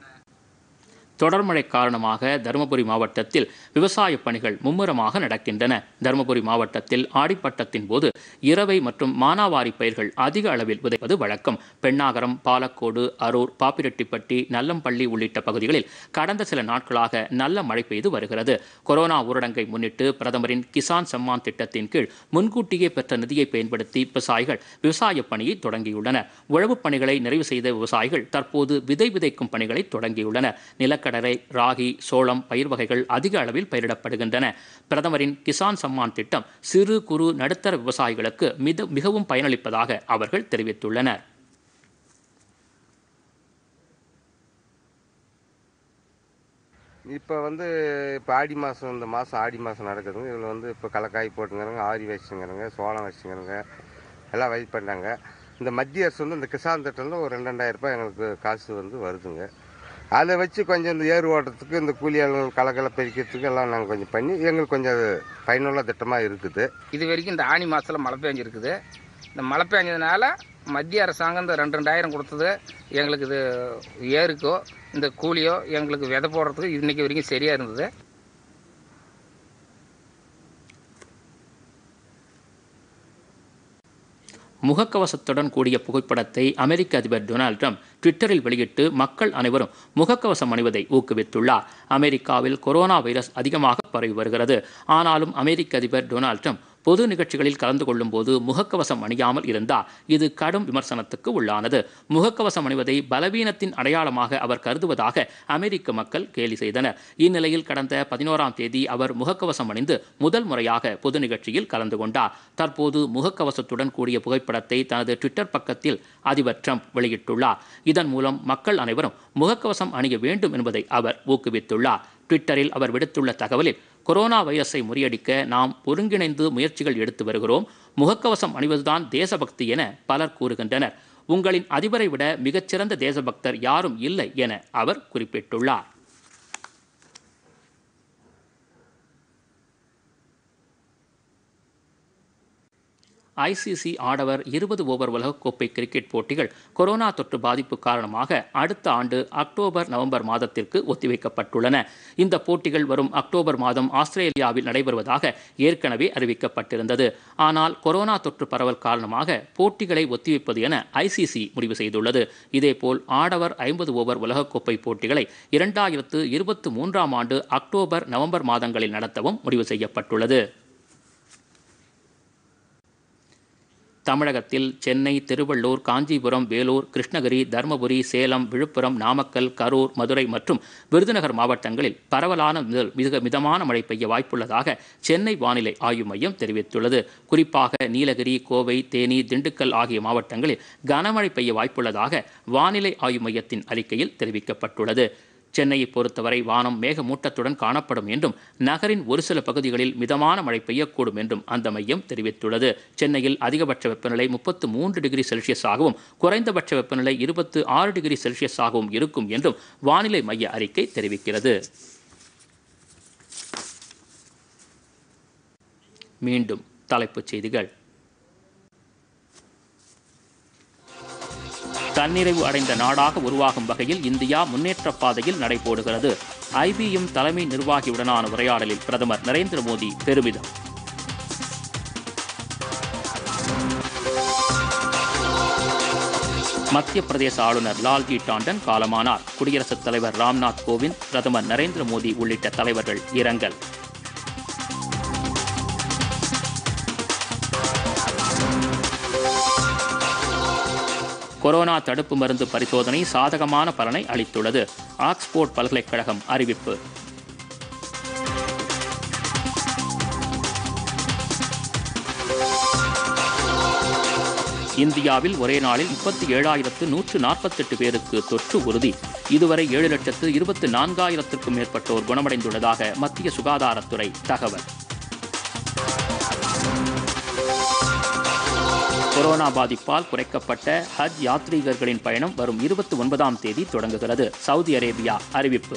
A: தொடர்மழை காரணமாக தருமபுரி மாவட்டத்தில் விவசாய பணிகள் மும்முரமாக நடக்கின்றன தருமபுரி மாவட்டத்தில் ஆடிப்பட்டத்தின் போது இரவை மற்றும் மானாவாரி பயிர்கள் அதிக அளவில் விதைப்பது வழக்கம் பெண்ணாகரம் பாலக்கோடு அரூர் பாப்பிரெட்டிப்பட்டி நல்லம்பள்ளி உள்ளிட்ட பகுதிகளில் கடந்த சில நாட்களாக நல்ல மழை பெய்து வருகிறது கொரோனா ஊரடங்கை முன்னிட்டு பிரதமரின் கிசான் சம்மான் திட்டத்தின் கீழ் முன்கூட்டியே பெற்ற நிதியை பயன்படுத்தி விவசாயிகள் விவசாய பணியை தொடங்கியுள்ளனர் உழவு பணிகளை நிறைவு செய்த விவசாயிகள் தற்போது விதை விதைக்கும் பணிகளை தொடங்கியுள்ளனர் நிலக்கடலை ராகி சோளம் பயிர் வகைகள் அதிக அளவில் பயிரிடப்படுகின்றன பிரதமரின் கிசான் சம்மான் திட்டம் சிறு குறு நடுத்தர விவசாயிகளுக்கு மித மிகவும் பயனளிப்பதாக அவர்கள் தெரிவித்துள்ளனர் இப்போ வந்து இப்போ ஆடி மாதம் இந்த மாதம் ஆடி மாதம் நடக்குதுங்க இதில் வந்து இப்போ கலக்காய் போட்டுங்கிறாங்க ஆரி வச்சுங்கிறங்க சோளம் வச்சுங்கிறங்க எல்லாம் வயது பண்ணாங்க இந்த மத்திய அரசு வந்து இந்த கிசான் திட்டம் ஒரு ரெண்டாயிரம் ரூபாய் எங்களுக்கு காசு வந்து வருதுங்க அதை வச்சு கொஞ்சம் இந்த ஏர் ஓட்டுறதுக்கு இந்த கூலி ஆளுங்கள் கலக்கலை பெருக்கிறதுக்கு எல்லாம் நாங்கள் கொஞ்சம் பண்ணி எங்களுக்கு கொஞ்சம் அது பயனுள்ள திட்டமாக இருக்குது இது வரைக்கும் இந்த ஆணி மாதத்தில் மழை பெஞ்சிருக்குது இந்த மழை பெஞ்சதுனால மத்திய அரசாங்கம் இந்த ரெண்டு ரெண்டாயிரம் கொடுத்தது எங்களுக்கு இது ஏருக்கோ இந்த கூலியோ எங்களுக்கு விதை போடுறதுக்கு இன்றைக்கி வரைக்கும் சரியாக இருந்தது முகக்கவசத்துடன் கூடிய புகைப்படத்தை அமெரிக்க அதிபர் டொனால்டு ட்ரம்ப் ட்விட்டரில் வெளியிட்டு மக்கள் அனைவரும் முகக்கவசம் அணிவதை ஊக்குவித்துள்ளார் அமெரிக்காவில் கொரோனா வைரஸ் அதிகமாக பரவி வருகிறது ஆனாலும் அமெரிக்க அதிபர் டொனால்டு ட்ரம்ப் பொது நிகழ்ச்சிகளில் கலந்து கொள்ளும் போது முகக்கவசம் அணியாமல் இருந்தால் இது கடும் விமர்சனத்துக்கு உள்ளானது முகக்கவசம் அணிவதை பலவீனத்தின் அடையாளமாக அவர் கருதுவதாக அமெரிக்க மக்கள் கேலி செய்தனர் இந்நிலையில் கடந்த பதினோராம் தேதி அவர் முகக்கவசம் அணிந்து முதல் முறையாக பொது நிகழ்ச்சியில் கலந்து கொண்டார் தற்போது முகக்கவசத்துடன் கூடிய புகைப்படத்தை தனது ட்விட்டர் பக்கத்தில் அதிபர் ட்ரம்ப் வெளியிட்டுள்ளார் இதன் மூலம் மக்கள் அனைவரும் முகக்கவசம் அணிய வேண்டும் என்பதை அவர் ஊக்குவித்துள்ளார் ட்விட்டரில் அவர் விடுத்துள்ள தகவலில் கொரோனா வைரஸை முறியடிக்க நாம் ஒருங்கிணைந்து முயற்சிகள் எடுத்து வருகிறோம் முகக்கவசம் அணிவதுதான் தேசபக்தி என பலர் கூறுகின்றனர் உங்களின் அதிபரை விட மிகச்சிறந்த தேசபக்தர் யாரும் இல்லை என அவர் குறிப்பிட்டுள்ளார் ஐசிசி ஆடவர் இருபது ஓவர் உலகக்கோப்பை கிரிக்கெட் போட்டிகள் கொரோனா தொற்று பாதிப்பு காரணமாக அடுத்த ஆண்டு அக்டோபர் நவம்பர் மாதத்திற்கு ஒத்திவைக்கப்பட்டுள்ளன இந்த போட்டிகள் வரும் அக்டோபர் மாதம் ஆஸ்திரேலியாவில் நடைபெறுவதாக ஏற்கனவே அறிவிக்கப்பட்டிருந்தது ஆனால் கொரோனா தொற்று பரவல் காரணமாக போட்டிகளை ஒத்திவைப்பது என ஐசிசி முடிவு செய்துள்ளது இதேபோல் ஆடவர் ஐம்பது ஓவர் உலகக்கோப்பை போட்டிகளை இரண்டாயிரத்து இருபத்தி மூன்றாம் ஆண்டு அக்டோபர் நவம்பர் மாதங்களில் நடத்தவும் முடிவு செய்யப்பட்டுள்ளது தமிழகத்தில் சென்னை திருவள்ளூர் காஞ்சிபுரம் வேலூர் கிருஷ்ணகிரி தருமபுரி சேலம் விழுப்புரம் நாமக்கல் கரூர் மதுரை மற்றும் விருதுநகர் மாவட்டங்களில் பரவலான முதல் மிக மிதமான மழை பெய்ய வாய்ப்புள்ளதாக சென்னை வானிலை ஆய்வு மையம் தெரிவித்துள்ளது குறிப்பாக நீலகிரி கோவை தேனி திண்டுக்கல் ஆகிய மாவட்டங்களில் கனமழை பெய்ய வாய்ப்புள்ளதாக வானிலை ஆய்வு மையத்தின் அறிக்கையில் தெரிவிக்கப்பட்டுள்ளது சென்னையை பொறுத்தவரை வானம் மேகமூட்டத்துடன் காணப்படும் என்றும் நகரின் ஒரு சில பகுதிகளில் மிதமான மழை பெய்யக்கூடும் என்றும் அந்த மையம் தெரிவித்துள்ளது சென்னையில் அதிகபட்ச வெப்பநிலை முப்பத்து மூன்று டிகிரி செல்சியஸ் ஆகவும் குறைந்தபட்ச வெப்பநிலை இருபத்து ஆறு டிகிரி செல்சியஸாகவும் இருக்கும் என்றும் வானிலை மைய அறிக்கை தெரிவிக்கிறது மீண்டும் தலைப்புச் செய்திகள் தன்னிறைவு அடைந்த நாடாக உருவாகும் வகையில் இந்தியா முன்னேற்ற பாதையில் நடைபோடுகிறது ஐபிஎம் தலைமை நிர்வாகியுடனான உரையாடலில் பிரதமர் நரேந்திர மோடி பெருமிதம் மத்திய பிரதேச ஆளுநர் லால்ஜி டாண்டன் காலமானார் குடியரசுத் தலைவர் ராம்நாத் கோவிந்த் பிரதமர் நரேந்திர மோடி உள்ளிட்ட தலைவர்கள் இரங்கல் கொரோனா தடுப்பு மருந்து பரிசோதனை சாதகமான பலனை அளித்துள்ளது ஆக்ஸ்போர்ட் பல்கலைக்கழகம் அறிவிப்பு இந்தியாவில் ஒரே நாளில் முப்பத்தி ஏழாயிரத்து நூற்று நாற்பத்தெட்டு பேருக்கு தொற்று உறுதி இதுவரை ஏழு லட்சத்து இருபத்தி நான்காயிரத்திற்கும் மேற்பட்டோர் குணமடைந்துள்ளதாக மத்திய சுகாதாரத்துறை தகவல் கொரோனா பாதிப்பால் குறைக்கப்பட்ட ஹஜ் யாத்ரீகர்களின் பயணம் வரும் இருபத்தி ஒன்பதாம் தேதி தொடங்குகிறது சவுதி அரேபியா அறிவிப்பு